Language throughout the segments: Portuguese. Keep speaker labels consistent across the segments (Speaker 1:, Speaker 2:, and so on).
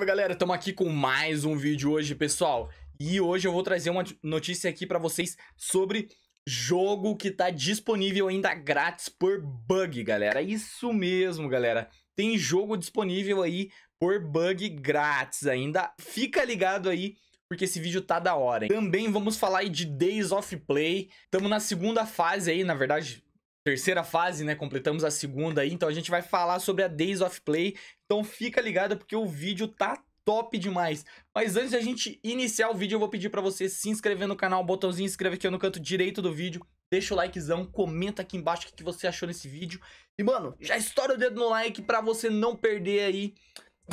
Speaker 1: Salve galera, estamos aqui com mais um vídeo hoje, pessoal. E hoje eu vou trazer uma notícia aqui para vocês sobre jogo que está disponível ainda grátis por bug, galera. Isso mesmo, galera. Tem jogo disponível aí por bug grátis ainda. Fica ligado aí porque esse vídeo tá da hora. Hein? Também vamos falar aí de Days of Play. Estamos na segunda fase aí, na verdade, terceira fase, né? Completamos a segunda aí, então a gente vai falar sobre a Days of Play. Então fica ligado porque o vídeo tá top demais. Mas antes da gente iniciar o vídeo, eu vou pedir para você se inscrever no canal, botãozinho inscreve aqui no canto direito do vídeo, deixa o likezão, comenta aqui embaixo o que você achou nesse vídeo. E mano, já estoura o dedo no like para você não perder aí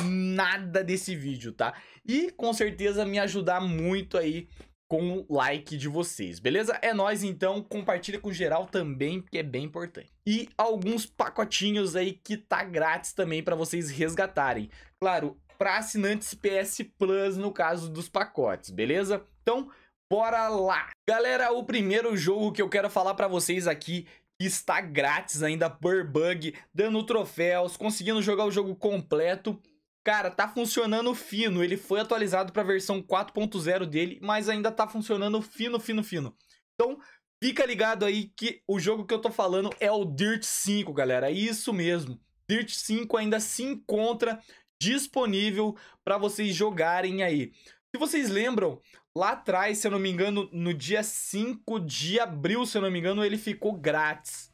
Speaker 1: nada desse vídeo, tá? E com certeza me ajudar muito aí com o like de vocês, beleza? É nós então, compartilha com geral também, porque é bem importante. E alguns pacotinhos aí que tá grátis também para vocês resgatarem. Claro, para assinantes PS Plus no caso dos pacotes, beleza? Então, bora lá. Galera, o primeiro jogo que eu quero falar para vocês aqui que está grátis ainda por bug, dando troféus, conseguindo jogar o jogo completo Cara, tá funcionando fino. Ele foi atualizado para a versão 4.0 dele, mas ainda tá funcionando fino, fino, fino. Então, fica ligado aí que o jogo que eu tô falando é o Dirt 5, galera. É isso mesmo. Dirt 5 ainda se encontra disponível para vocês jogarem aí. Se vocês lembram, lá atrás, se eu não me engano, no dia 5 de abril, se eu não me engano, ele ficou grátis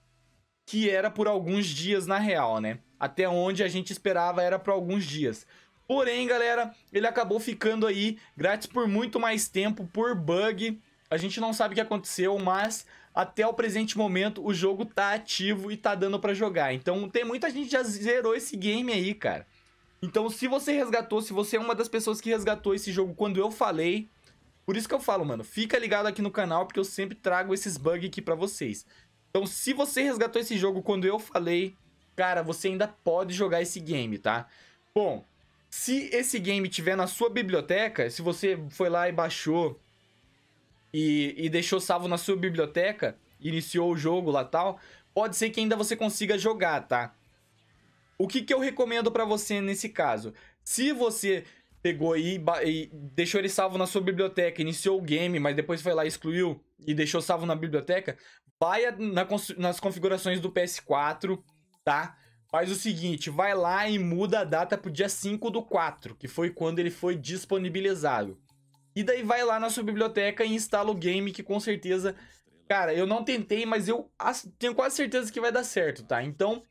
Speaker 1: que era por alguns dias na real, né? Até onde a gente esperava era por alguns dias. Porém, galera, ele acabou ficando aí grátis por muito mais tempo por bug. A gente não sabe o que aconteceu, mas até o presente momento o jogo tá ativo e tá dando para jogar. Então tem muita gente já zerou esse game aí, cara. Então se você resgatou, se você é uma das pessoas que resgatou esse jogo quando eu falei, por isso que eu falo, mano, fica ligado aqui no canal porque eu sempre trago esses bugs aqui para vocês. Então, se você resgatou esse jogo quando eu falei, cara, você ainda pode jogar esse game, tá? Bom, se esse game tiver na sua biblioteca, se você foi lá e baixou e, e deixou salvo na sua biblioteca, iniciou o jogo lá tal, pode ser que ainda você consiga jogar, tá? O que, que eu recomendo para você nesse caso? Se você pegou e, e, deixou ele salvo na sua biblioteca, iniciou o game, mas depois foi lá e excluiu e deixou salvo na biblioteca, vai na, nas configurações do PS4, tá? Faz o seguinte, vai lá e muda a data pro dia 5 do 4, que foi quando ele foi disponibilizado. E daí vai lá na sua biblioteca e instala o game, que com certeza... Cara, eu não tentei, mas eu tenho quase certeza que vai dar certo, tá? Então,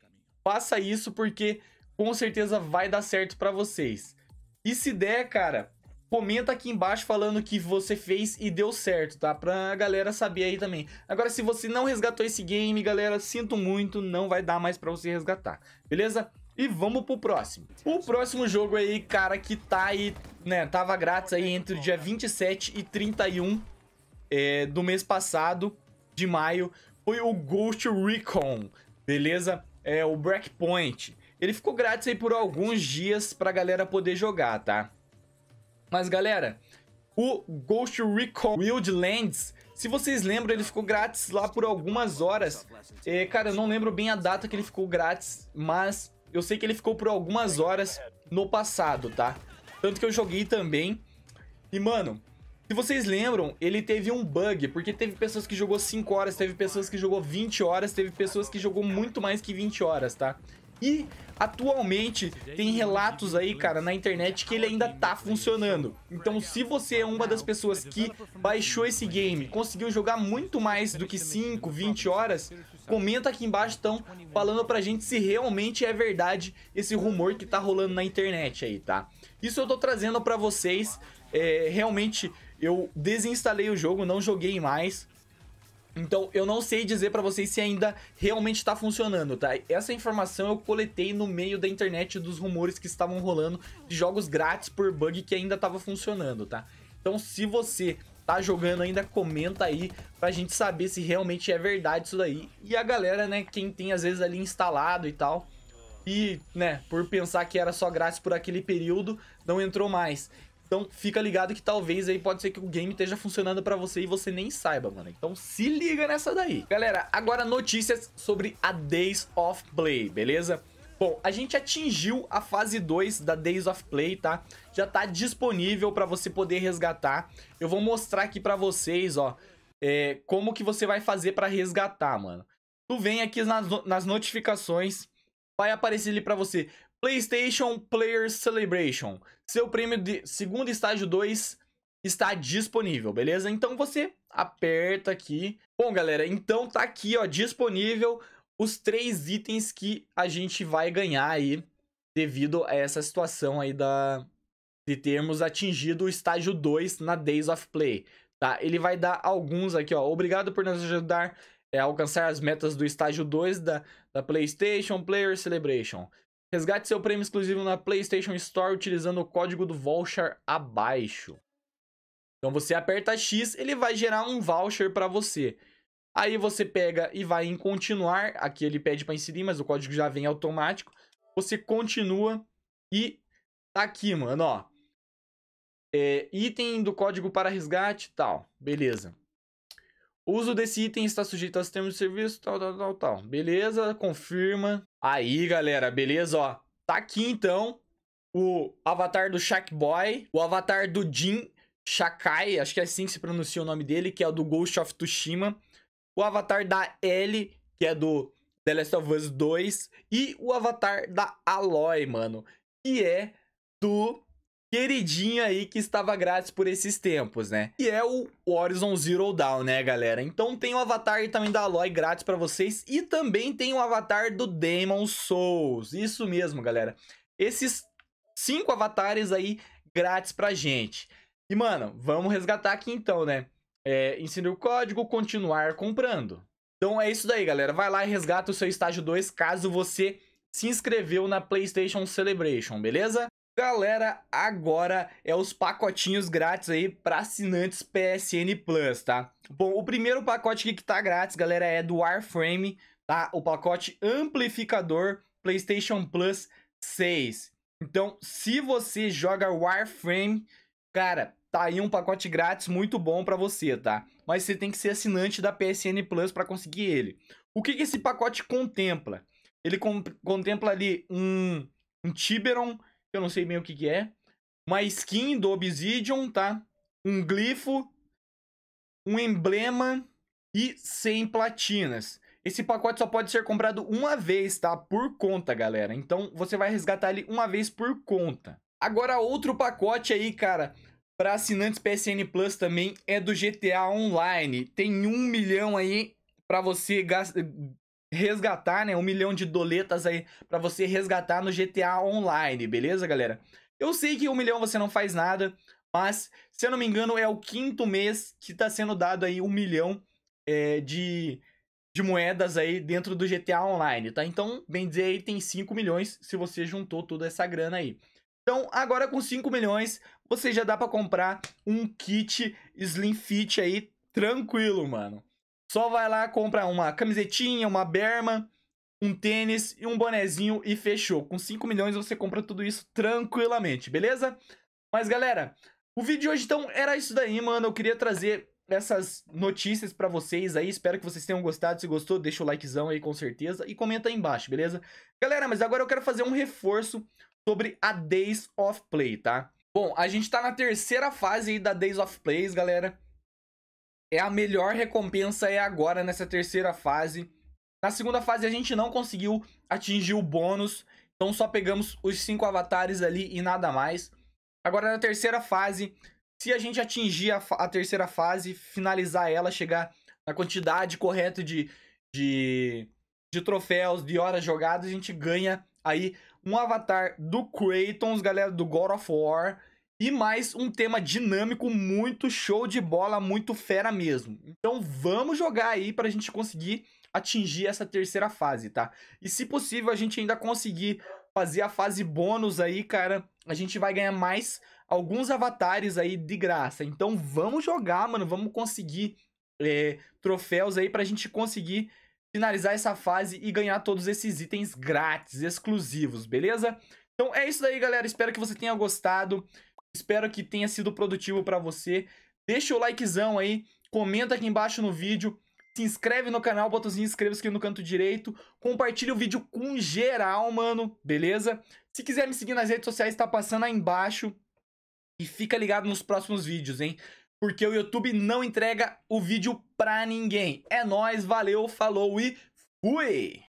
Speaker 1: faça isso porque com certeza vai dar certo pra vocês. E se der, cara, comenta aqui embaixo falando que você fez e deu certo, tá? Pra galera saber aí também. Agora, se você não resgatou esse game, galera, sinto muito, não vai dar mais pra você resgatar, beleza? E vamos pro próximo. O próximo jogo aí, cara, que tá aí, né, tava grátis aí entre o dia 27 e 31 é, do mês passado, de maio, foi o Ghost Recon, beleza? É o Breakpoint. Ele ficou grátis aí por alguns dias pra galera poder jogar, tá? Mas galera, o Ghost Recon Wildlands, se vocês lembram, ele ficou grátis lá por algumas horas. É, cara, eu não lembro bem a data que ele ficou grátis, mas eu sei que ele ficou por algumas horas no passado, tá? Tanto que eu joguei também. E, mano, se vocês lembram, ele teve um bug, porque teve pessoas que jogou 5 horas, teve pessoas que jogou 20 horas, teve pessoas que jogou muito mais que 20 horas, tá? E atualmente tem relatos aí, cara, na internet que ele ainda tá funcionando. Então, se você é uma das pessoas que baixou esse game, conseguiu jogar muito mais do que 5, 20 horas, comenta aqui embaixo então falando pra gente se realmente é verdade esse rumor que tá rolando na internet aí, tá? Isso eu tô trazendo pra vocês, é, realmente eu desinstalei o jogo, não joguei mais, então, eu não sei dizer para vocês se ainda realmente está funcionando, tá? Essa informação eu coletei no meio da internet dos rumores que estavam rolando de jogos grátis por bug que ainda estava funcionando, tá? Então, se você tá jogando ainda, comenta aí pra gente saber se realmente é verdade isso daí. E a galera, né, quem tem às vezes ali instalado e tal, e, né, por pensar que era só grátis por aquele período, não entrou mais. Então fica ligado que talvez aí pode ser que o game esteja funcionando pra você e você nem saiba, mano. Então se liga nessa daí. Galera, agora notícias sobre a Days of Play, beleza? Bom, a gente atingiu a fase 2 da Days of Play, tá? Já tá disponível pra você poder resgatar. Eu vou mostrar aqui pra vocês, ó, é, como que você vai fazer pra resgatar, mano. Tu vem aqui nas, nas notificações, vai aparecer ali pra você PlayStation Player Celebration. Seu prêmio de segundo estágio 2 está disponível, beleza? Então você aperta aqui. Bom, galera, então tá aqui, ó, disponível os três itens que a gente vai ganhar aí devido a essa situação aí da de termos atingido o estágio 2 na Days of Play, tá? Ele vai dar alguns aqui, ó. Obrigado por nos ajudar a é, alcançar as metas do estágio 2 da, da PlayStation Player Celebration. Resgate seu prêmio exclusivo na PlayStation Store utilizando o código do voucher abaixo. Então você aperta X, ele vai gerar um voucher para você. Aí você pega e vai em continuar, aqui ele pede para inserir, mas o código já vem automático. Você continua e tá aqui, mano, ó. É, item do código para resgate, tal. Beleza. O uso desse item está sujeito aos termos de serviço, tal, tal, tal, tal. Beleza, confirma. Aí, galera, beleza, ó. Tá aqui, então, o avatar do Shaq Boy, o avatar do Jin Shakai, acho que é assim que se pronuncia o nome dele, que é o do Ghost of Tsushima, o avatar da Ellie, que é do The Last of Us 2, e o avatar da Aloy, mano, que é do queridinha aí que estava grátis por esses tempos, né? E é o Horizon Zero Dawn, né, galera? Então tem o avatar também da Aloy grátis para vocês e também tem o avatar do Demon Souls. Isso mesmo, galera. Esses cinco avatares aí grátis pra gente. E, mano, vamos resgatar aqui então, né? É, ensine o código, continuar comprando. Então é isso daí, galera. Vai lá e resgata o seu estágio 2 caso você se inscreveu na PlayStation Celebration, beleza? Galera, agora é os pacotinhos grátis aí para assinantes PSN Plus, tá? Bom, o primeiro pacote aqui que tá grátis, galera, é do Warframe, tá? O pacote amplificador PlayStation Plus 6. Então, se você joga Warframe, cara, tá aí um pacote grátis muito bom para você, tá? Mas você tem que ser assinante da PSN Plus para conseguir ele. O que, que esse pacote contempla? Ele contempla ali um, um Tiberon eu não sei bem o que, que é. Uma skin do Obsidian, tá? Um glifo, um emblema e 100 platinas. Esse pacote só pode ser comprado uma vez, tá? Por conta, galera. Então, você vai resgatar ele uma vez por conta. Agora, outro pacote aí, cara, para assinantes PSN Plus também é do GTA Online. Tem um milhão aí para você resgatar, né? Um milhão de doletas aí para você resgatar no GTA Online, beleza, galera? Eu sei que um milhão você não faz nada, mas, se eu não me engano, é o quinto mês que tá sendo dado aí um milhão é, de, de moedas aí dentro do GTA Online, tá? Então, bem dizer aí, tem 5 milhões se você juntou toda essa grana aí. Então, agora com 5 milhões, você já dá para comprar um kit Slim Fit aí, tranquilo, mano. Só vai lá, compra uma camisetinha, uma berma, um tênis e um bonezinho e fechou. Com 5 milhões você compra tudo isso tranquilamente, beleza? Mas galera, o vídeo de hoje então era isso daí, mano. Eu queria trazer essas notícias para vocês aí. Espero que vocês tenham gostado. Se gostou, deixa o likezão aí com certeza e comenta aí embaixo, beleza? Galera, mas agora eu quero fazer um reforço sobre a Days of Play, tá? Bom, a gente tá na terceira fase aí da Days of Plays, galera é a melhor recompensa é agora nessa terceira fase. Na segunda fase a gente não conseguiu atingir o bônus, então só pegamos os cinco avatares ali e nada mais. Agora na terceira fase, se a gente atingir a, a terceira fase, finalizar ela, chegar na quantidade correta de, de, de troféus, de horas jogadas, a gente ganha aí um avatar do Kratos, galera, do God of War. E mais um tema dinâmico, muito show de bola, muito fera mesmo. Então vamos jogar aí para a gente conseguir atingir essa terceira fase, tá? E se possível a gente ainda conseguir fazer a fase bônus aí, cara, a gente vai ganhar mais alguns avatares aí de graça. Então vamos jogar, mano, vamos conseguir é, troféus aí para a gente conseguir finalizar essa fase e ganhar todos esses itens grátis, exclusivos, beleza? Então é isso aí, galera. Espero que você tenha gostado. Espero que tenha sido produtivo para você. Deixa o likezão aí, comenta aqui embaixo no vídeo, se inscreve no canal, botãozinho inscreva-se aqui no canto direito, compartilha o vídeo com geral, mano, beleza? Se quiser me seguir nas redes sociais, tá passando aí embaixo. E fica ligado nos próximos vídeos, hein? Porque o YouTube não entrega o vídeo pra ninguém. É nóis, valeu, falou e fui!